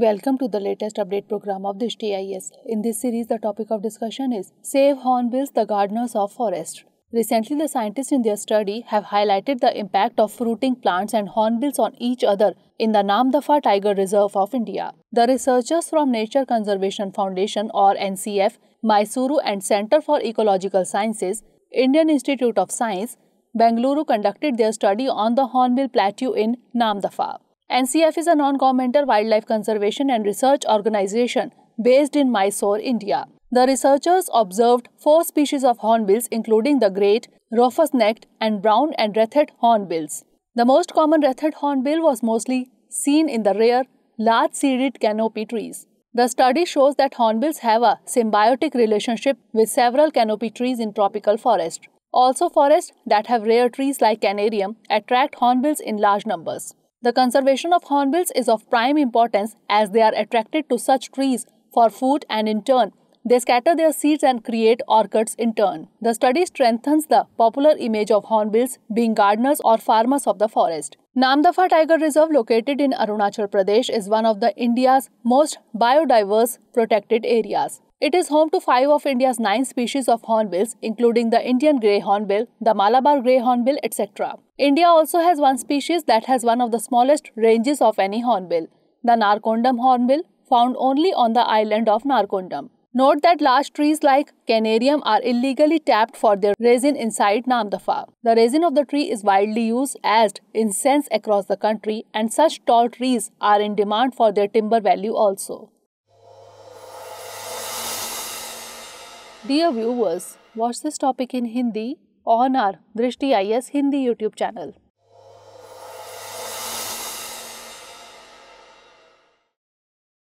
Welcome to the latest update program of the TIS. In this series, the topic of discussion is Save Hornbills, the Gardeners of Forest. Recently, the scientists in their study have highlighted the impact of fruiting plants and hornbills on each other in the Namdapha Tiger Reserve of India. The researchers from Nature Conservation Foundation or NCF, Mysuru and Center for Ecological Sciences, Indian Institute of Science, Bengaluru conducted their study on the hornbill plateau in Namdapha. NCF is a non-governmental wildlife conservation and research organization based in Mysore, India. The researchers observed four species of hornbills including the great, rufous-necked and brown and red-headed hornbills. The most common red-headed hornbill was mostly seen in the rare, large-seeded canopy trees. The study shows that hornbills have a symbiotic relationship with several canopy trees in tropical forest. Also forests that have rare trees like canarium attract hornbills in large numbers. The conservation of hornbills is of prime importance as they are attracted to such trees for food and in turn, they scatter their seeds and create orchids in turn. The study strengthens the popular image of hornbills being gardeners or farmers of the forest. Namdafa Tiger Reserve located in Arunachal Pradesh is one of the India's most biodiverse protected areas. It is home to five of India's nine species of hornbills, including the Indian grey hornbill, the Malabar grey hornbill, etc. India also has one species that has one of the smallest ranges of any hornbill, the Narcondam hornbill, found only on the island of Narcondam. Note that large trees like canarium are illegally tapped for their resin inside Namdafa. The resin of the tree is widely used as incense across the country and such tall trees are in demand for their timber value also. Dear viewers, watch this topic in Hindi on our Drishti IS Hindi YouTube channel.